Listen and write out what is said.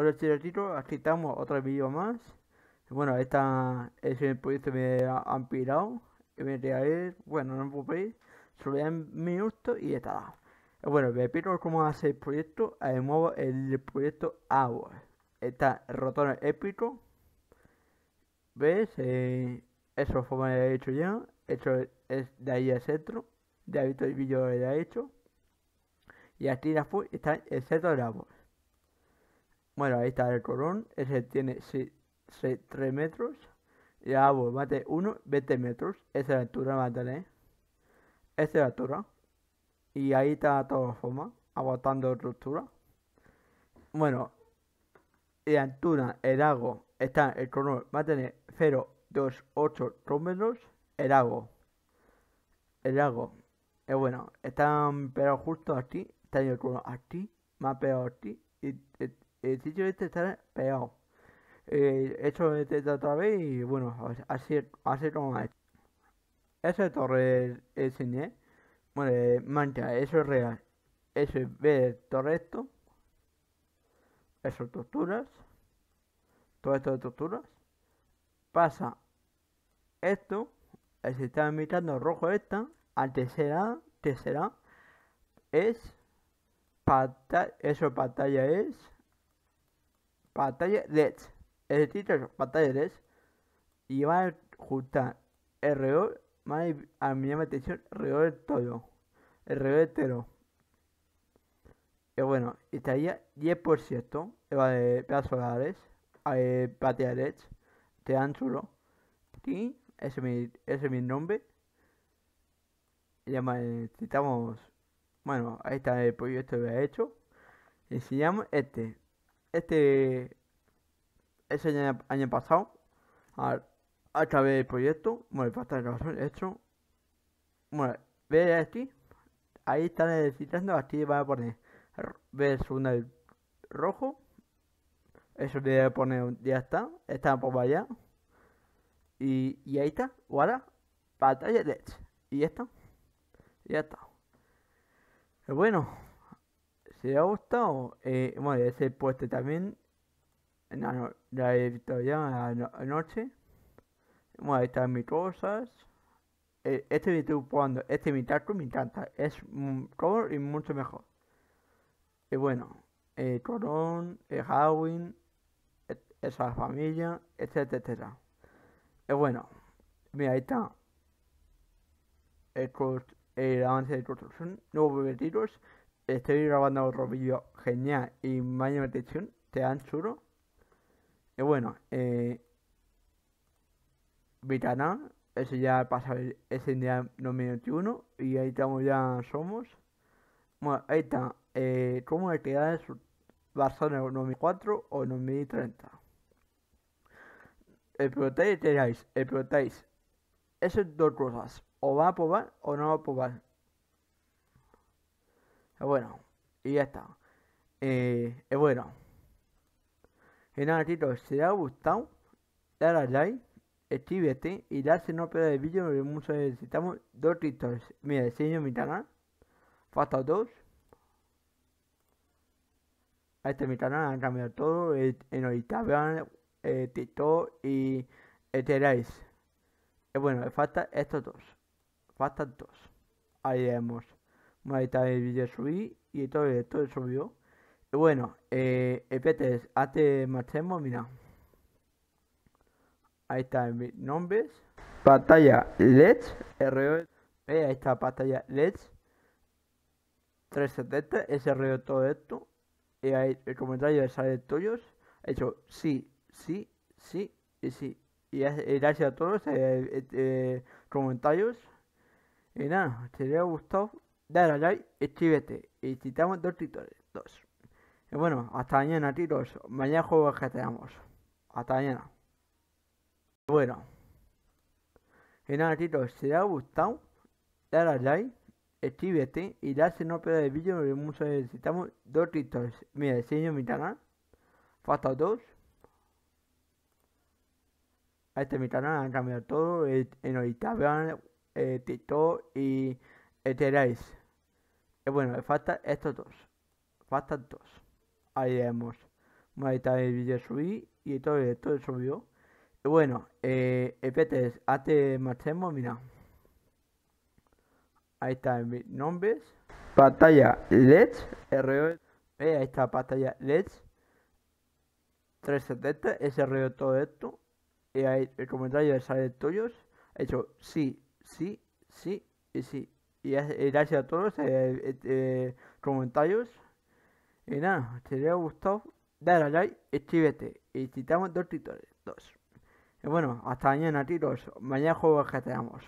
Hola chicos, aquí estamos, otro vídeo más. Bueno, esta es el proyecto han Ampirado. Y me bueno, no os preocupéis, solo en minutos y ya está. Bueno, me explico cómo hace el proyecto. De nuevo, el proyecto AWOL Está el rotor épico. ¿Ves? Eh, eso fue lo he hecho ya. Hecho es de ahí al centro. Ya he visto el vídeo que he hecho. Y aquí después está el centro de árbol. Bueno, ahí está el corón. Ese tiene 6, metros, 3 metros. Y a tener 1, 20 metros. Esa es la altura, tener Esa es la altura. Y ahí está toda forma. Aguantando ruptura Bueno. la altura, el agua, está el corón. Va a tener 0, 2, 8 metros. El agua, El agua, Es bueno. Está pegado justo aquí. Está el corón aquí. Más pegado aquí. y el sitio este estará pegado. Eh, hecho este otra vez y bueno, así, así como es. Eso es torre es ¿eh? Bueno, eh, mancha, eso es real. Eso es ver todo esto. Eso torturas. Todo esto de torturas. Pasa esto. Eh, se está imitando rojo esta. Al tercera, tercera. Es. Pata eso pantalla es Batalla LED. E el título Batalla LED. Y van a ajustar el reo, van a, a mi atención, reo del todo. El reo entero. Y bueno, estaría 10% de pedazos solares. Eh, Batalla de Te dan solo. Y ese es mi, nombre. Ya necesitamos. Bueno, ahí está el proyecto que he hecho. Y se llama este este ese año, año pasado a, través del proyecto bueno bastante razón hecho bueno ve aquí este, ahí está necesitando aquí este va a poner ve un rojo eso a poner ya está está por allá y, y ahí está ahora pantalla de y ya está ya está bueno si ha gustado, eh, bueno, ese puesto también. No, no, la he visto ya anoche. Bueno, ahí están mis cosas. Eh, este YouTube cuando este mi taco me encanta. Es un color y mucho mejor. Y bueno, el eh, Corón, el Halloween, esa familia, etcétera, etc Y bueno, mira, ahí está. El, avance de construcción, nuevos vestidos estoy grabando otro vídeo genial y mañana atención, te han chulo. Y bueno, eh, Vitana, ese ya pasa ese día no y ahí estamos ya somos. Bueno, ahí está, eh, como eso. Barcelona 94 o 2030. El proteína tenéis, el proteína. Esas dos cosas, o va a probar o no va a probar. Ah, bueno. Y ya está. Eh, es bueno. Y nada, chicos, si te ha gustado, dale a like, escríbete y darse no perder el vídeo porque necesitamos dos títulos Mira, diseño mi canal. Falta dos. Este mi canal, han cambiado todo. En Instagram, eh, TikTok y eteráis es bueno, falta estos dos. Faltan dos. Ahí vemos está el vídeo subí y todo, todo subió. Y bueno, eh, hace más marchemos, mira. Ahí está, mis nombres. Pantalla LED, RO, eh, ahí está, pantalla LED. 370, de todo esto. Y ahí el comentario sale de tuyos. He hecho sí, sí, sí y sí. Y eh, gracias a todos los eh, comentarios. Y nada, si les ha gustado, dale a like, escríbete y citamos dos tutores. Dos. Y bueno, hasta mañana, tiros. Mañana juego que tenemos. Hasta mañana. Bueno. Y nada, tiros, si te ha gustado, dale a like, escríbete y dale si no pierdas el vídeo necesitamos dos titulares Mira, enseño mi canal. Falta dos. Este es mi canal, han cambiado todo. En ahorita vean TikTok y eteráis eh, bueno, me eh, faltan estos dos. Faltan dos. Ahí vemos. ahí está el vídeo subí y todo, esto subió. Y bueno, eh, espérate, eh, antes marchemos, mira. Ahí está mis nombres. Pantalla LED, r ahí está pantalla LED. 370. Ese reo todo esto. Y ahí el comentario de sale tuyos. He hecho sí, sí, sí y sí y gracias a todos eh, eh, eh, comentarios. Y nada, si les ha gustado, dale a like, escríbete. Y citamos dos titulares, dos. Y bueno, hasta mañana, tiros. Mañana juego que tenemos.